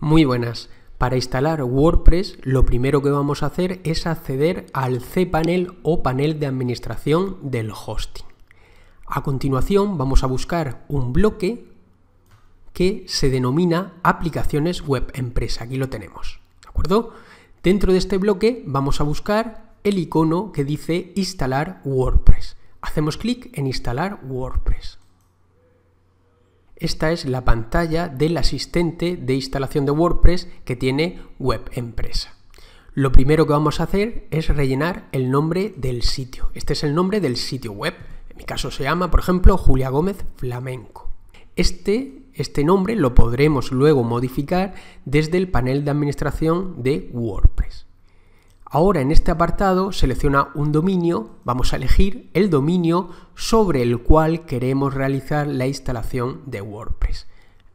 Muy buenas. Para instalar WordPress, lo primero que vamos a hacer es acceder al cPanel o panel de administración del hosting. A continuación, vamos a buscar un bloque que se denomina aplicaciones web empresa. Aquí lo tenemos. ¿De acuerdo? Dentro de este bloque vamos a buscar el icono que dice instalar WordPress. Hacemos clic en instalar WordPress. Esta es la pantalla del asistente de instalación de WordPress que tiene Web Empresa. Lo primero que vamos a hacer es rellenar el nombre del sitio. Este es el nombre del sitio web. En mi caso se llama, por ejemplo, Julia Gómez Flamenco. Este, este nombre lo podremos luego modificar desde el panel de administración de WordPress. Ahora en este apartado selecciona un dominio, vamos a elegir el dominio sobre el cual queremos realizar la instalación de WordPress.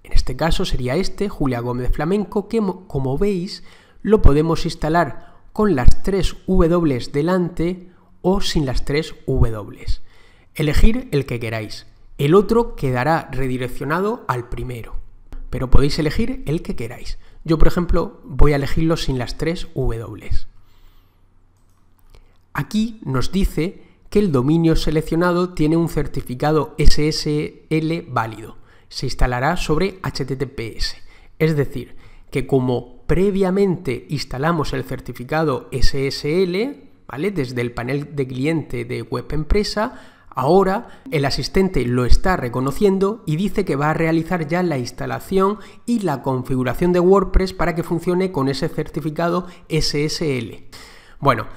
En este caso sería este, Julia Gómez Flamenco, que como veis lo podemos instalar con las tres W delante o sin las tres W. Elegir el que queráis. El otro quedará redireccionado al primero, pero podéis elegir el que queráis. Yo, por ejemplo, voy a elegirlo sin las tres W. Aquí nos dice que el dominio seleccionado tiene un certificado SSL válido. Se instalará sobre HTTPS. Es decir, que como previamente instalamos el certificado SSL, ¿vale? Desde el panel de cliente de web empresa, ahora el asistente lo está reconociendo y dice que va a realizar ya la instalación y la configuración de WordPress para que funcione con ese certificado SSL. Bueno,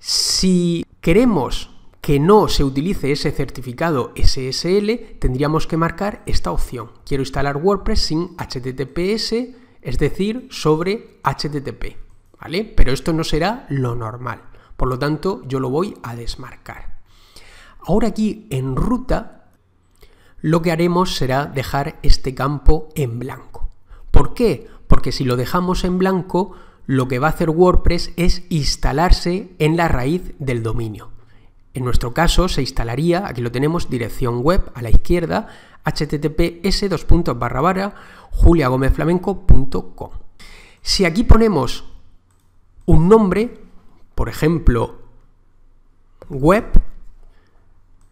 si queremos que no se utilice ese certificado SSL, tendríamos que marcar esta opción. Quiero instalar WordPress sin HTTPS, es decir, sobre HTTP. ¿Vale? Pero esto no será lo normal. Por lo tanto, yo lo voy a desmarcar. Ahora aquí en ruta, lo que haremos será dejar este campo en blanco. ¿Por qué? Porque si lo dejamos en blanco, lo que va a hacer WordPress es instalarse en la raíz del dominio. En nuestro caso se instalaría, aquí lo tenemos, dirección web a la izquierda, https juliagomezflamenco.com. Si aquí ponemos un nombre, por ejemplo, web,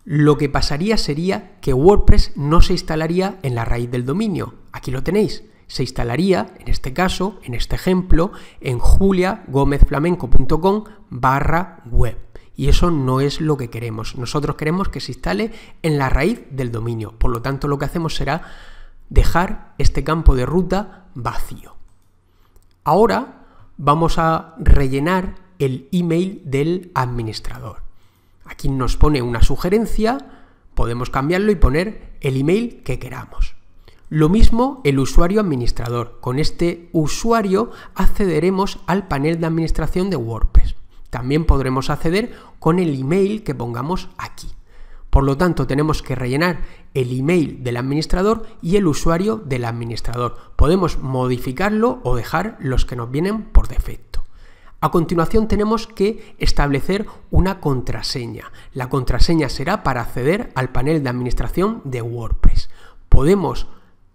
lo que pasaría sería que WordPress no se instalaría en la raíz del dominio. Aquí lo tenéis se instalaría, en este caso, en este ejemplo, en juliagomezflamenco.com barra web. Y eso no es lo que queremos. Nosotros queremos que se instale en la raíz del dominio. Por lo tanto, lo que hacemos será dejar este campo de ruta vacío. Ahora vamos a rellenar el email del administrador. Aquí nos pone una sugerencia, podemos cambiarlo y poner el email que queramos. Lo mismo el usuario administrador. Con este usuario accederemos al panel de administración de WordPress. También podremos acceder con el email que pongamos aquí. Por lo tanto, tenemos que rellenar el email del administrador y el usuario del administrador. Podemos modificarlo o dejar los que nos vienen por defecto. A continuación tenemos que establecer una contraseña. La contraseña será para acceder al panel de administración de WordPress. Podemos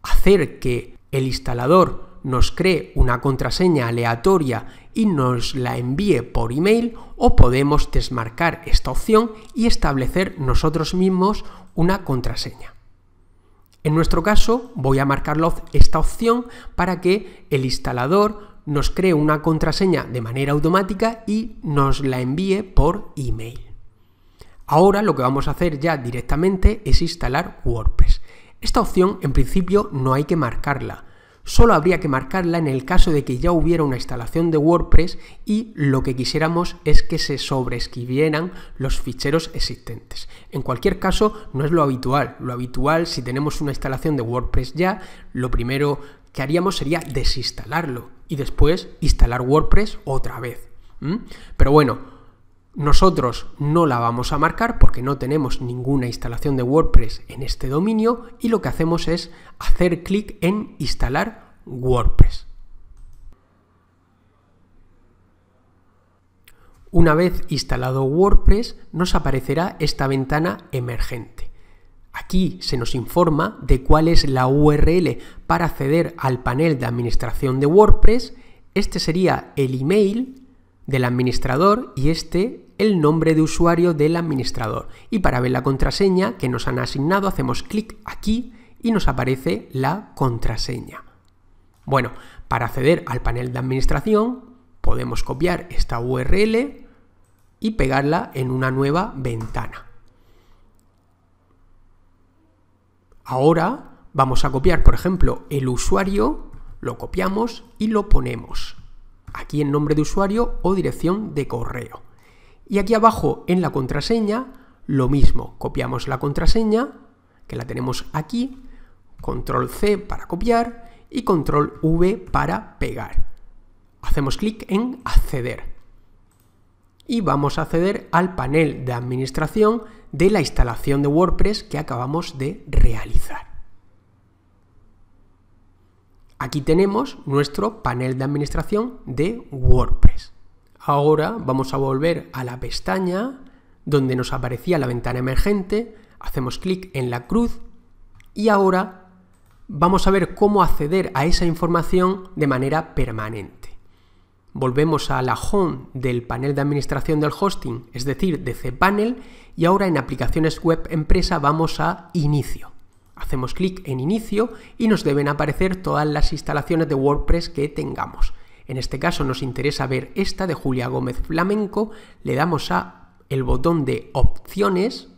hacer que el instalador nos cree una contraseña aleatoria y nos la envíe por email o podemos desmarcar esta opción y establecer nosotros mismos una contraseña. En nuestro caso voy a marcar esta opción para que el instalador nos cree una contraseña de manera automática y nos la envíe por email. Ahora lo que vamos a hacer ya directamente es instalar WordPress. Esta opción en principio no hay que marcarla, solo habría que marcarla en el caso de que ya hubiera una instalación de WordPress y lo que quisiéramos es que se sobrescribieran los ficheros existentes. En cualquier caso, no es lo habitual. Lo habitual, si tenemos una instalación de WordPress ya, lo primero que haríamos sería desinstalarlo y después instalar WordPress otra vez. Pero bueno, nosotros no la vamos a marcar porque no tenemos ninguna instalación de WordPress en este dominio y lo que hacemos es hacer clic en instalar WordPress. Una vez instalado WordPress nos aparecerá esta ventana emergente. Aquí se nos informa de cuál es la URL para acceder al panel de administración de WordPress. Este sería el email del administrador y este el nombre de usuario del administrador. Y para ver la contraseña que nos han asignado hacemos clic aquí y nos aparece la contraseña. Bueno, para acceder al panel de administración podemos copiar esta URL y pegarla en una nueva ventana. Ahora vamos a copiar, por ejemplo, el usuario, lo copiamos y lo ponemos aquí en nombre de usuario o dirección de correo. Y aquí abajo en la contraseña, lo mismo, copiamos la contraseña, que la tenemos aquí, control C para copiar y control V para pegar. Hacemos clic en acceder y vamos a acceder al panel de administración de la instalación de WordPress que acabamos de realizar. Aquí tenemos nuestro panel de administración de WordPress. Ahora vamos a volver a la pestaña donde nos aparecía la ventana emergente, hacemos clic en la cruz y ahora vamos a ver cómo acceder a esa información de manera permanente. Volvemos a la home del panel de administración del hosting, es decir, de cPanel, y ahora en aplicaciones web empresa vamos a inicio. Hacemos clic en Inicio y nos deben aparecer todas las instalaciones de WordPress que tengamos. En este caso nos interesa ver esta de Julia Gómez Flamenco, le damos a el botón de opciones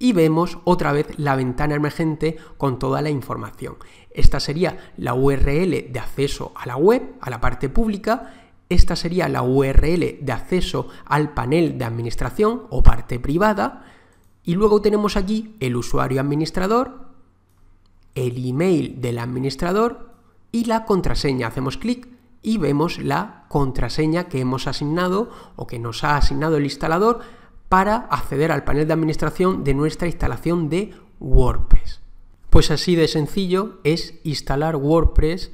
y vemos otra vez la ventana emergente con toda la información. Esta sería la URL de acceso a la web, a la parte pública, esta sería la URL de acceso al panel de administración o parte privada, y luego tenemos aquí el usuario administrador, el email del administrador y la contraseña. Hacemos clic y vemos la contraseña que hemos asignado o que nos ha asignado el instalador para acceder al panel de administración de nuestra instalación de WordPress. Pues así de sencillo es instalar WordPress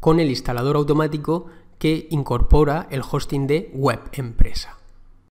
con el instalador automático que incorpora el hosting de web empresa.